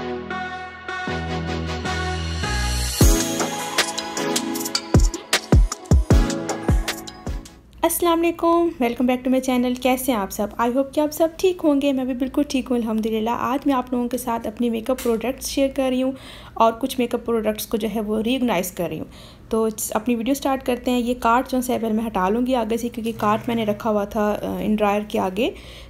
Thank you. अस्सलाम वालेकुम welcome back to my channel कैसे हैं आप सब आई होप कि आप सब ठीक होंगे मैं भी बिल्कुल ठीक हूँ अल्हम्दुलिल्लाह आज मैं आप लोगों के साथ अपनी मेकअप प्रोडक्ट्स शेयर कर रही हूँ और कुछ मेकअप प्रोडक्ट्स को जो है वो रीगनाइज़ कर रही हूँ तो अपनी वीडियो स्टार्ट करते हैं ये कार्ड जो है पहले मैं हटा लूँगी आगे से क्योंकि कार्ड मैंने रखा हुआ था इन ड्रायर के आगे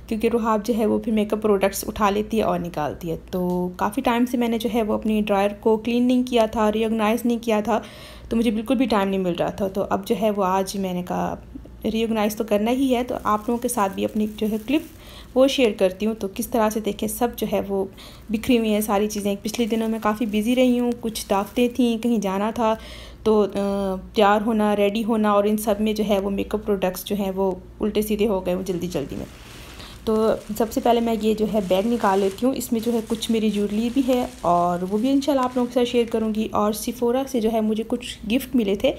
क्योंकि रुहाब जो है वो फिर मेकअप प्रोडक्ट्स उठा लेती है और निकालती है तो काफ़ी टाइम से मैंने जो है वो अपनी ड्रायर को क्लीन नहीं किया था रियोगनाइज़ नहीं किया था तो मुझे बिल्कुल भी टाइम नहीं मिल रहा था तो अब जो है वो आज मैंने कहा रियोगनाइज़ तो करना ही है तो आप लोगों के साथ भी अपनी जो है क्लिप वो शेयर करती हूँ तो किस तरह से देखें सब जो है वो बिखरी हुई हैं सारी चीज़ें पिछले दिनों में काफ़ी बिज़ी रही हूँ कुछ दावतें थी कहीं जाना था तो तैयार होना रेडी होना और इन सब में जो है वो मेकअप प्रोडक्ट्स जो हैं वो उल्टे सीधे हो गए वो जल्दी जल्दी में तो सबसे पहले मैं ये जो है बैग निकाल लेती हूँ इसमें जो है कुछ मेरी ज्वेलरी भी है और वो भी इंशाल्लाह आप लोगों के साथ शेयर करूँगी और सिफोरा से जो है मुझे कुछ गिफ्ट मिले थे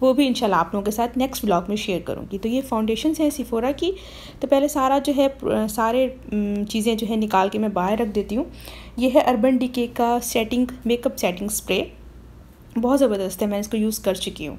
वो भी इंशाल्लाह आप लोगों के साथ नेक्स्ट ब्लॉग में शेयर करूँगी तो ये फाउंडेशन है सिफोरा की तो पहले सारा जो है सारे चीज़ें जो है निकाल के मैं बाहर रख देती हूँ ये है अर्बन डिके का सेटिंग मेकअप सेटिंग स्प्रे बहुत ज़बरदस्त है मैं इसको यूज़ कर चुकी हूँ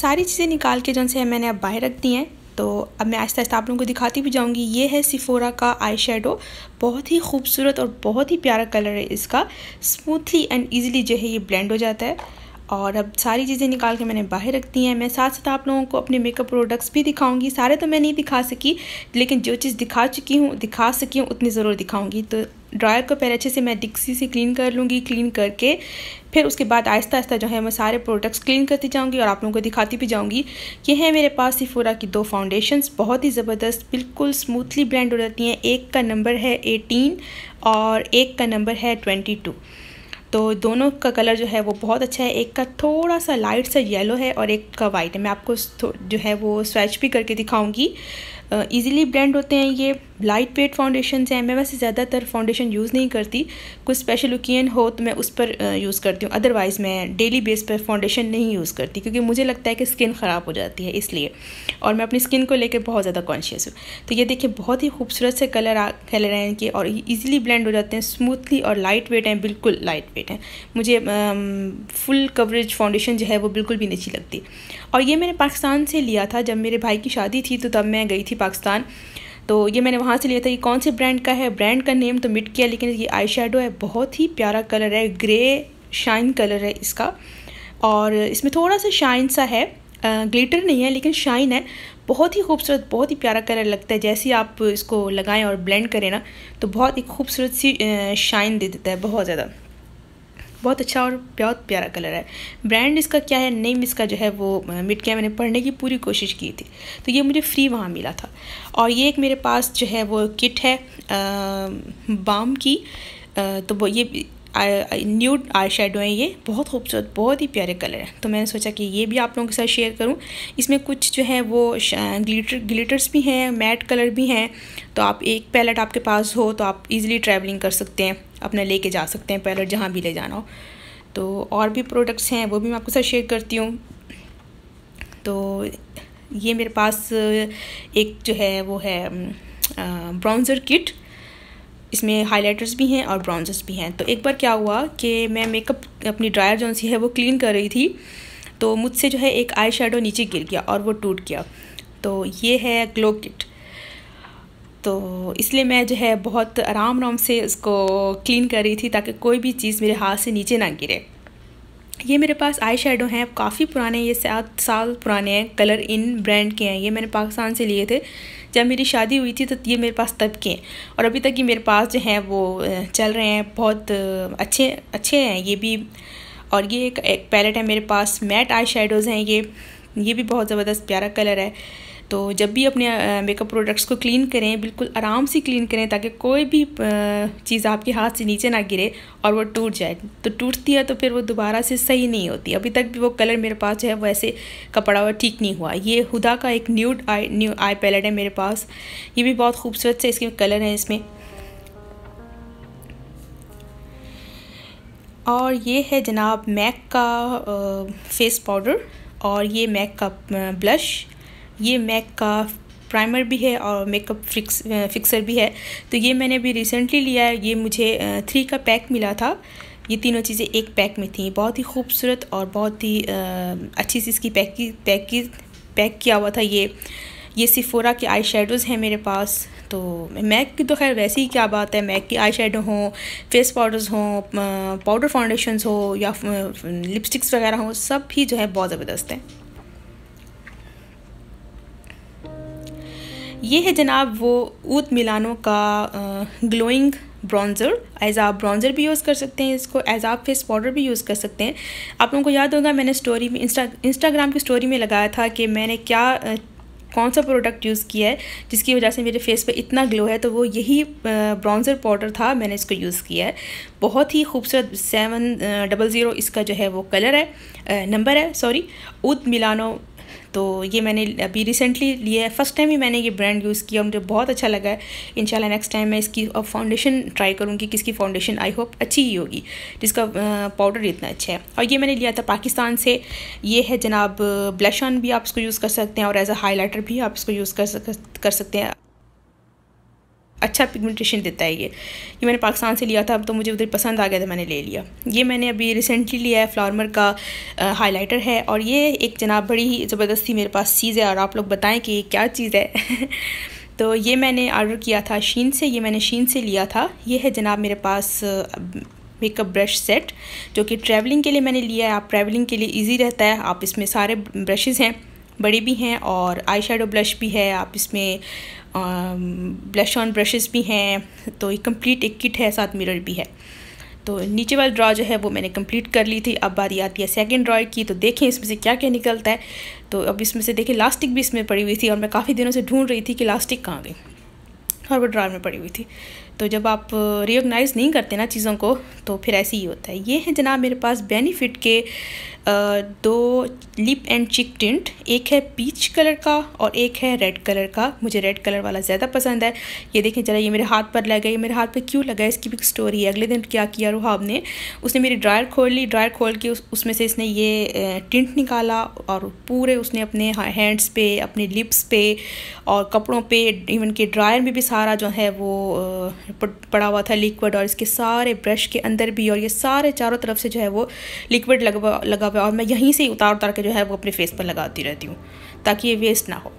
सारी चीज़ें निकाल के जन से मैंने अब बाहर रख दी हैं तो अब मैं आहिस्ता आहिस्ता आप लोगों को दिखाती भी जाऊंगी ये है सिफोरा का आई शेडो बहुत ही खूबसूरत और बहुत ही प्यारा कलर है इसका स्मूथली एंड ईजिली जो है ये ब्लेंड हो जाता है और अब सारी चीज़ें निकाल के मैंने बाहर रख दी हैं मैं साथ साथ आप लोगों को अपने मेकअप प्रोडक्ट्स भी दिखाऊंगी सारे तो मैं नहीं दिखा सकी लेकिन जो चीज़ दिखा चुकी हूँ दिखा सकी हूँ उतनी ज़रूर दिखाऊंगी तो ड्रायर को पहले अच्छे से मैं डिक्सी से क्लीन कर लूँगी क्लीन करके फिर उसके बाद आहिस्ता आहिस्ता जो है मैं सारे प्रोडक्ट्स क्लीन करती जाऊँगी और आप लोगों को दिखाती भी जाऊँगी ये हैं मेरे पास सिफोरा की दो फाउंडेशंस बहुत ही ज़बरदस्त बिल्कुल स्मूथली ब्लेंड हो जाती हैं एक का नंबर है एटीन और एक का नंबर है ट्वेंटी टू तो दोनों का कलर जो है वो बहुत अच्छा है एक का थोड़ा सा लाइट सा येलो है और एक का वाइट है मैं आपको जो है वो स्वेच भी करके दिखाऊँगी ईजिली ब्लेंड होते हैं ये लाइट वेट फाउंडेशन हैं मैं वैसे ज़्यादातर फाउंडेशन यूज़ नहीं करती कुछ स्पेशल ओकेजन हो तो मैं उस पर यूज़ करती हूँ अदरवाइज़ मैं डेली बेस पर फाउंडेशन नहीं यूज़ करती क्योंकि मुझे लगता है कि स्किन ख़राब हो जाती है इसलिए और मैं अपनी स्किन को लेकर बहुत ज़्यादा कॉन्शियस हूँ तो ये देखिए बहुत ही खूबसूरत से कलर आ कलर हैं कि और ईजिली ब्लेंड हो जाते हैं स्मूथली और लाइट वेट हैं बिल्कुल लाइट वेट हैं मुझे फुल कवरेज फाउंडेशन जो है वो बिल्कुल भी नहीं अच्छी लगती और ये मैंने पाकिस्तान से लिया था जब मेरे भाई की शादी थी तो तब मैं गई थी पाकिस्तान तो ये मैंने वहाँ से लिया था ये कौन से ब्रांड का है ब्रांड का नेम तो मिट किया लेकिन ये आई है बहुत ही प्यारा कलर है ग्रे शाइन कलर है इसका और इसमें थोड़ा सा शाइन सा है ग्लिटर नहीं है लेकिन शाइन है बहुत ही खूबसूरत बहुत ही प्यारा कलर लगता है जैसे ही आप इसको लगाएं और ब्लेंड करें ना तो बहुत ही खूबसूरत सी शाइन दे देता है बहुत ज़्यादा बहुत अच्छा और बहुत प्यारा कलर है ब्रांड इसका क्या है नेम इसका जो है वो मिट गया मैंने पढ़ने की पूरी कोशिश की थी तो ये मुझे फ्री वहाँ मिला था और ये एक मेरे पास जो है वो किट है बाम की तो वो ये न्यूड आई शेडो है ये बहुत खूबसूरत बहुत ही प्यारे कलर हैं तो मैंने सोचा कि ये भी आप लोगों के साथ शेयर करूँ इसमें कुछ जो है वो ग्लिटर ग्लिटर्स भी हैं मैट कलर भी हैं तो आप एक पैलेट आपके पास हो तो आप इजीली ट्रैवलिंग कर सकते हैं अपना लेके जा सकते हैं पैलेट जहाँ भी ले जाना हो तो और भी प्रोडक्ट्स हैं वो भी मैं आपके साथ शेयर करती हूँ तो ये मेरे पास एक जो है वो है ब्राउन्ज़र किट इसमें हाइलाइटर्स भी हैं और ब्राउन्जर्स भी हैं तो एक बार क्या हुआ कि मैं मेकअप अपनी ड्रायर जो सी है वो क्लीन कर रही थी तो मुझसे जो है एक आई शेडो नीचे गिर गया और वो टूट गया तो ये है ग्लो किट तो इसलिए मैं जो है बहुत आराम आराम से उसको क्लीन कर रही थी ताकि कोई भी चीज़ मेरे हाथ से नीचे ना गिरे ये मेरे पास आई शेडो हैं काफ़ी पुराने ये सात साल पुराने हैं कलर इन ब्रांड के हैं ये मैंने पाकिस्तान से लिए थे जब मेरी शादी हुई थी तो ये मेरे पास तब के और अभी तक ये मेरे पास जो हैं वो चल रहे हैं बहुत अच्छे अच्छे हैं ये भी और ये एक, एक पैलेट है मेरे पास मैट आई शेडोज़ हैं ये ये भी बहुत ज़बरदस्त प्यारा कलर है तो जब भी अपने मेकअप प्रोडक्ट्स को क्लीन करें बिल्कुल आराम से क्लीन करें ताकि कोई भी चीज़ आपके हाथ से नीचे ना गिरे और वो टूट जाए तो टूटती है तो फिर वो दोबारा से सही नहीं होती अभी तक भी वो कलर मेरे पास जो है वो ऐसे कपड़ा हुआ ठीक नहीं हुआ ये हुदा का एक nude eye new eye palette है मेरे पास ये भी बहुत खूबसूरत से इसके कलर हैं इसमें और ये है जनाब मैक का फेस पाउडर और ये मैक का ब्लश ये मैक का प्राइमर भी है और मेकअप फिक्स फिक्सर भी है तो ये मैंने अभी रिसेंटली लिया है ये मुझे थ्री का पैक मिला था ये तीनों चीज़ें एक पैक में थी बहुत ही खूबसूरत और बहुत ही अच्छी सी इसकी पैक पैक पैक किया हुआ था ये ये सिफोरा के आई शेडोज़ हैं मेरे पास तो मैक की तो खैर वैसे ही क्या बात है मैक की आई शेडो हों फेस पाउडर्स हों पाउडर फाउंडेशन हो या लिपस्टिक्स वगैरह हों सब ही जो है बहुत ज़बरदस्त हैं ये है जनाब वो ऊत मिलानो का ग्लोइंग ब्रॉन्ज़र एज आप ब्रॉन्ज़र भी यूज़ कर सकते हैं इसको एज आप फेस पाउडर भी यूज़ कर सकते हैं आप लोगों को याद होगा मैंने स्टोरी में इंस्टा इंस्टाग्राम की स्टोरी में लगाया था कि मैंने क्या कौन सा प्रोडक्ट यूज़ किया है जिसकी वजह से मेरे फेस पे इतना ग्लो है तो वो यही ब्राउन्ज़र पाउडर था मैंने इसको यूज़ किया है बहुत ही खूबसूरत सेवन डबल ज़ीरो इसका जो है वो कलर है नंबर है सॉरी उद मिलानो तो ये मैंने अभी रिसेंटली लिया है फर्स्ट टाइम ही मैंने ये ब्रांड यूज़ किया और मुझे बहुत अच्छा लगा है इनशाला नेक्स्ट टाइम मैं इसकी अब फाउंडेशन ट्राई करूँगी किसकी फाउंडेशन आई होप अच्छी ही होगी जिसका पाउडर इतना अच्छा है और ये मैंने लिया था पाकिस्तान से ये है जनाब ब्लश ऑन भी आप इसको यूज़ कर सकते हैं और एज अ हाईलाइटर भी आप इसको यूज़ कर सकते हैं अच्छा पिगमेंटेशन देता है ये ये मैंने पाकिस्तान से लिया था अब तो मुझे उधर पसंद आ गया था मैंने ले लिया ये मैंने अभी रिसेंटली लिया है फ्लॉर्मर का हाईलाइटर है और ये एक जनाब बड़ी ही ज़बरदस्ती मेरे पास चीज़ है और आप लोग बताएं कि ये क्या चीज़ है तो ये मैंने आर्डर किया था शीन से ये मैंने शीन से लिया था ये है जनाब मेरे पास मेकअप ब्रश सेट जो कि ट्रैवलिंग के लिए मैंने लिया है आप ट्रैवलिंग के लिए इजी रहता है आप इसमें सारे ब्रशेज़ हैं बड़े भी हैं और आई शेडो ब्लश भी है आप इसमें ब्लश ऑन ब्रशेस भी हैं तो ये कंप्लीट एक किट है साथ मिरर भी है तो नीचे वाला ड्रॉ जो है वो मैंने कंप्लीट कर ली थी अब बारी आती है सेकंड ड्रॉ की तो देखें इसमें से क्या क्या निकलता है तो अब इसमें से देखें लास्टिक भी इसमें पड़ी हुई थी और मैं काफ़ी दिनों से ढूंढ रही थी कि लास्टिक कहाँ गई और वो ड्रॉ में पड़ी हुई थी तो जब आप रियोगनाइज़ नहीं करते ना चीज़ों को तो फिर ऐसे ही होता है ये है जनाब मेरे पास बेनिफिट के दो लिप एंड चिक टिंट एक है पीच कलर का और एक है रेड कलर का मुझे रेड कलर वाला ज़्यादा पसंद है ये देखें ज़रा ये मेरे हाथ पर लग ये मेरे हाथ पर क्यों लगा इसकी भी स्टोरी है अगले दिन क्या किया रुहाब ने उसने मेरी ड्रायर खोल ली ड्रायर खोल के उस, उसमें से इसने ये टिंट निकाला और पूरे उसने अपने हैंड्स पे अपने लिप्स पे और कपड़ों पे इवन के ड्रायर में भी सारा जो है वो पड़ा हुआ था लिक्विड और इसके सारे ब्रश के अंदर भी और ये सारे चारों तरफ से जो है वो लिक्विड लगवा लगा हुआ है और मैं यहीं से उतार उतार के जो है वो अपने फेस पर लगाती रहती हूँ ताकि ये वेस्ट ना हो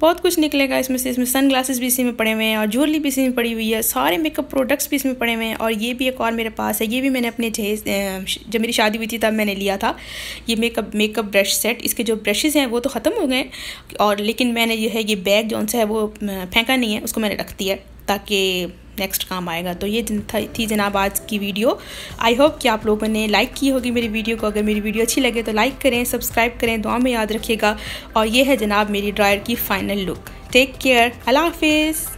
बहुत कुछ निकलेगा इसमें से इसमें सन ग्लासेस भी इसी में पड़े हुए हैं और ज्वेलरी भी इसी में पड़ी हुई है सारे मेकअप प्रोडक्ट्स भी इसमें पड़े हुए हैं और ये भी एक और मेरे पास है ये भी मैंने अपने जहेज जब मेरी शादी हुई थी तब मैंने लिया था ये मेकअप मेकअप ब्रश सेट इसके जो ब्रशेज़ हैं वो तो ख़त्म हो गए और लेकिन मैंने जो है ये बैग जो है वो फेंका नहीं है उसको मैंने रख दिया है ताकि नेक्स्ट काम आएगा तो ये थी जनाब आज की वीडियो आई होप कि आप लोगों ने लाइक की होगी मेरी वीडियो को अगर मेरी वीडियो अच्छी लगे तो लाइक करें सब्सक्राइब करें दुआ में याद रखिएगा और ये है जनाब मेरी ड्रायर की फ़ाइनल लुक टेक केयर अल्लाह हाफिज़